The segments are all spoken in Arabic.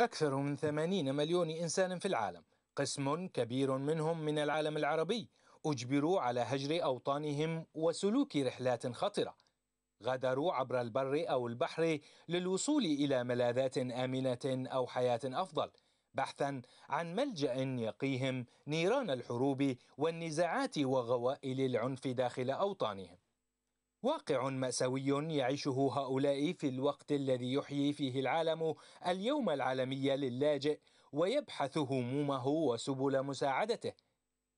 أكثر من 80 مليون إنسان في العالم قسم كبير منهم من العالم العربي أجبروا على هجر أوطانهم وسلوك رحلات خطرة غادروا عبر البر أو البحر للوصول إلى ملاذات آمنة أو حياة أفضل بحثا عن ملجأ يقيهم نيران الحروب والنزاعات وغوائل العنف داخل أوطانهم واقع مأساوي يعيشه هؤلاء في الوقت الذي يحيي فيه العالم اليوم العالمي للاجئ ويبحث همومه وسبل مساعدته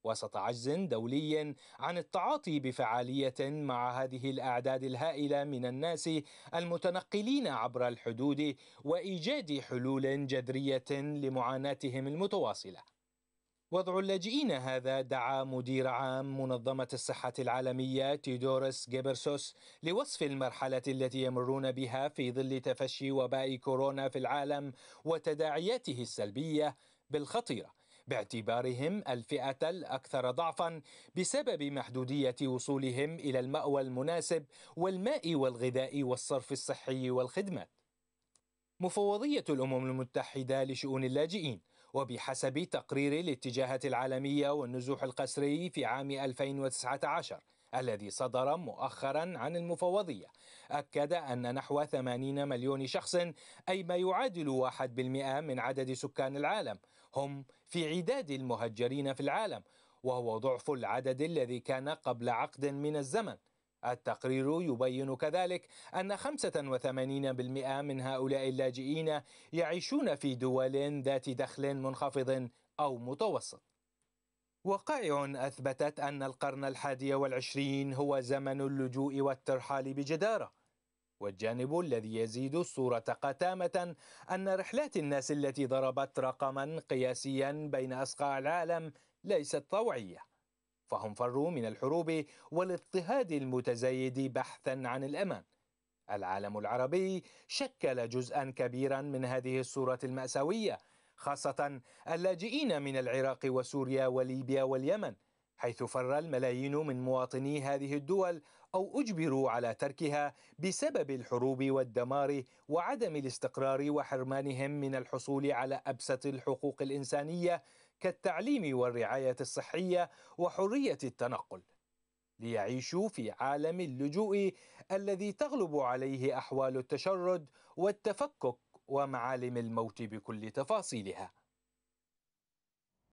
وسط عجز دولي عن التعاطي بفعاليه مع هذه الاعداد الهائله من الناس المتنقلين عبر الحدود وايجاد حلول جذريه لمعاناتهم المتواصله وضع اللاجئين هذا دعا مدير عام منظمة الصحة العالمية تيدورس جيبرسوس لوصف المرحلة التي يمرون بها في ظل تفشي وباء كورونا في العالم وتداعياته السلبية بالخطيرة باعتبارهم الفئة الأكثر ضعفا بسبب محدودية وصولهم إلى المأوى المناسب والماء والغذاء والصرف الصحي والخدمات مفوضية الأمم المتحدة لشؤون اللاجئين وبحسب تقرير الاتجاهات العالمية والنزوح القسري في عام 2019 الذي صدر مؤخرا عن المفوضية أكد أن نحو 80 مليون شخص أي ما يعادل 1% من عدد سكان العالم هم في عداد المهجرين في العالم وهو ضعف العدد الذي كان قبل عقد من الزمن التقرير يبين كذلك أن 85% من هؤلاء اللاجئين يعيشون في دول ذات دخل منخفض أو متوسط وقائع أثبتت أن القرن الحادي والعشرين هو زمن اللجوء والترحال بجدارة والجانب الذي يزيد الصورة قتامة أن رحلات الناس التي ضربت رقما قياسيا بين أصقاع العالم ليست طوعية فهم فروا من الحروب والاضطهاد المتزايد بحثا عن الامان العالم العربي شكل جزءا كبيرا من هذه الصوره الماساويه خاصه اللاجئين من العراق وسوريا وليبيا واليمن حيث فر الملايين من مواطني هذه الدول او اجبروا على تركها بسبب الحروب والدمار وعدم الاستقرار وحرمانهم من الحصول على ابسط الحقوق الانسانيه كالتعليم والرعاية الصحية وحرية التنقل ليعيشوا في عالم اللجوء الذي تغلب عليه أحوال التشرد والتفكك ومعالم الموت بكل تفاصيلها